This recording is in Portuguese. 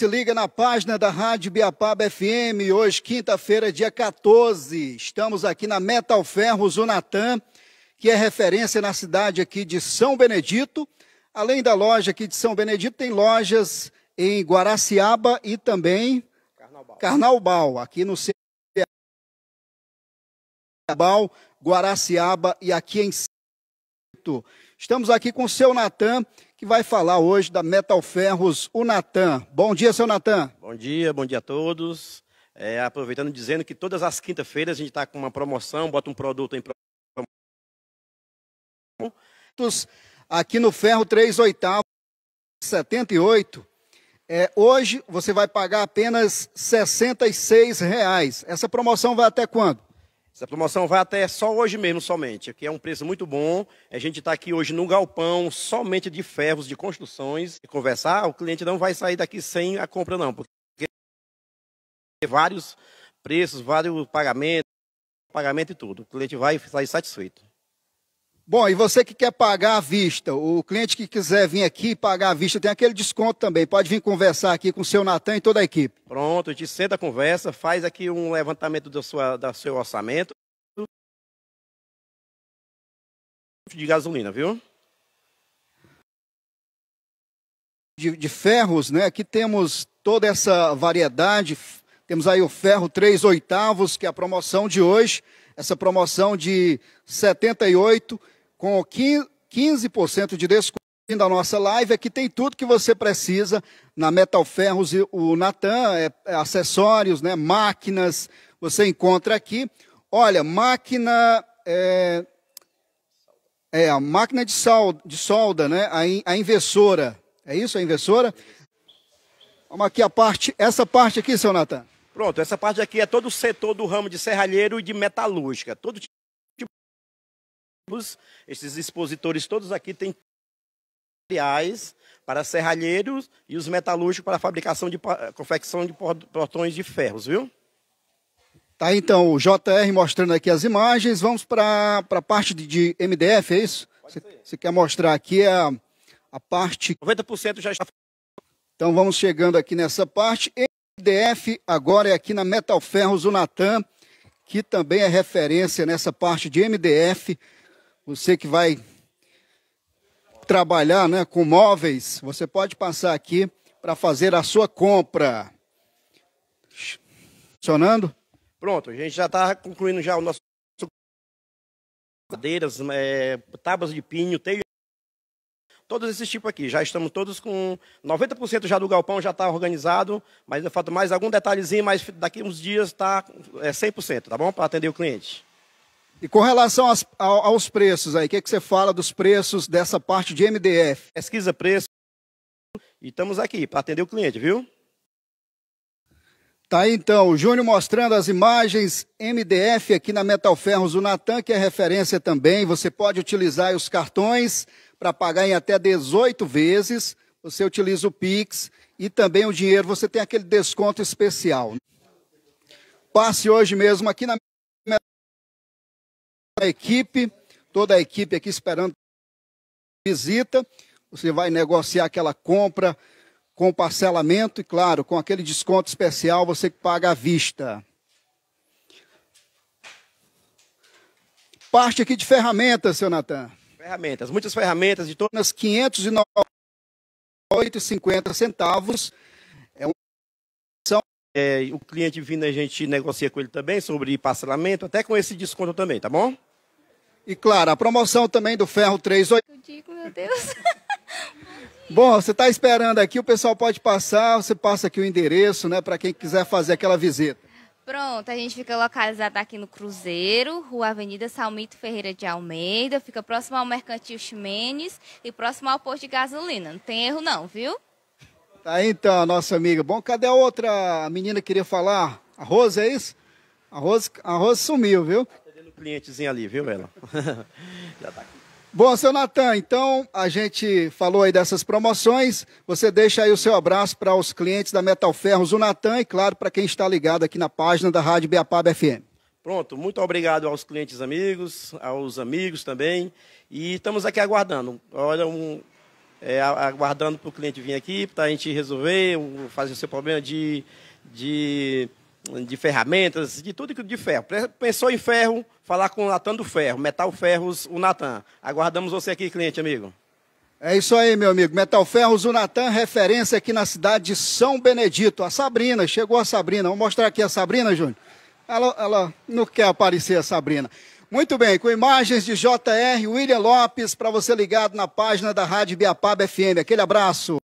se liga na página da Rádio Biapaba FM. Hoje, quinta-feira, dia 14, estamos aqui na Metal Ferros Natan, que é referência na cidade aqui de São Benedito. Além da loja aqui de São Benedito, tem lojas em Guaraciaba e também Carnaubal, aqui no Carnaubal, Guaraciaba e aqui em São Benedito. Estamos aqui com o seu Natan, que vai falar hoje da Metal Ferros, o Natan. Bom dia, seu Natan. Bom dia, bom dia a todos. É, aproveitando dizendo que todas as quintas-feiras a gente está com uma promoção, bota um produto em promoção. Aqui no Ferro 3 oitavo, 78. É, hoje você vai pagar apenas R$ 66. Reais. Essa promoção vai até quando? Essa promoção vai até só hoje mesmo somente, que é um preço muito bom. A gente está aqui hoje num galpão somente de ferros, de construções. E conversar, o cliente não vai sair daqui sem a compra não, porque vários preços, vários pagamentos, pagamento e tudo. O cliente vai sair satisfeito. Bom, e você que quer pagar à vista, o cliente que quiser vir aqui pagar à vista, tem aquele desconto também. Pode vir conversar aqui com o seu Natan e toda a equipe. Pronto, a gente senta a conversa, faz aqui um levantamento do, sua, do seu orçamento de gasolina, viu? De, de ferros, né? Aqui temos toda essa variedade. Temos aí o ferro 3 oitavos, que é a promoção de hoje. Essa promoção de 78 com 15% de desconto da nossa live. Aqui tem tudo que você precisa na Metal Ferros e o Natan, é, é, acessórios, né, máquinas, você encontra aqui. Olha, máquina. É, é a máquina de, solda, de solda né? A, in, a inversora. É isso, a inversora? Vamos aqui a parte, essa parte aqui, seu Natan. Pronto, essa parte aqui é todo o setor do ramo de serralheiro e de metalúrgica. Todo discípulos, esses expositores todos aqui têm materiais para serralheiros e os metalúrgicos para fabricação de confecção de portões de ferros, viu? Tá então o JR mostrando aqui as imagens. Vamos para a parte de, de, MDF, é isso? Você, você quer mostrar aqui a, a parte. 90% já está. Então vamos chegando aqui nessa parte. MDF agora é aqui na Metal Ferros, o Natan, que também é referência nessa parte de MDF. Você que vai trabalhar né, com móveis, você pode passar aqui para fazer a sua compra. Funcionando? Pronto, a gente já está concluindo já o nosso madeiras, é, tábuas de pinho, telha, todos esses tipos aqui. Já estamos todos com 90% já do galpão já está organizado, mas falta mais algum detalhezinho, mas daqui uns dias está é, 100%, tá bom? Para atender o cliente. E com relação aos, aos preços aí, o que, é que você fala dos preços dessa parte de MDF? Pesquisa preço e estamos aqui para atender o cliente, viu? Tá aí então, o Júnior mostrando as imagens MDF aqui na Metal Ferros, o Natan que é referência também, você pode utilizar os cartões para pagar em até 18 vezes, você utiliza o Pix e também o dinheiro, você tem aquele desconto especial. Passe hoje mesmo aqui na a equipe, toda a equipe aqui esperando visita. Você vai negociar aquela compra com parcelamento e, claro, com aquele desconto especial, você que paga à vista. Parte aqui de ferramentas, seu Natan. Ferramentas, muitas ferramentas de todas. 598,50 centavos. É uma é, o cliente vindo, a gente negocia com ele também sobre parcelamento, até com esse desconto também, tá bom? E claro, a promoção também do Ferro 38. meu Deus. Bom, você está esperando aqui, o pessoal pode passar, você passa aqui o endereço, né, para quem quiser fazer aquela visita. Pronto, a gente fica localizado aqui no Cruzeiro, Rua Avenida Salmito Ferreira de Almeida, fica próximo ao Mercantil Ximenes e próximo ao posto de gasolina. Não tem erro não, viu? Tá então, nossa amiga. Bom, cadê a outra menina que queria falar? A Rose, é isso? A Rose, a Rose sumiu, viu? clientezinha ali, viu, Ela? Já tá aqui. Bom, seu Natan, então a gente falou aí dessas promoções. Você deixa aí o seu abraço para os clientes da Metal Ferros, o Natan, e claro, para quem está ligado aqui na página da Rádio Beapab FM. Pronto, muito obrigado aos clientes amigos, aos amigos também. E estamos aqui aguardando. Olha, um, é, aguardando para o cliente vir aqui, para a gente resolver, um, fazer o seu problema de, de de ferramentas, de tudo de ferro. Pensou em ferro, falar com o Natan do ferro, Metal Ferros, o Natan. Aguardamos você aqui, cliente amigo. É isso aí, meu amigo. Metal Ferros, o Natan, referência aqui na cidade de São Benedito. A Sabrina, chegou a Sabrina. Vou mostrar aqui a Sabrina, Júnior. Ela, ela não quer aparecer, a Sabrina. Muito bem, com imagens de JR William Lopes, para você ligado na página da Rádio Biapaba FM. Aquele abraço.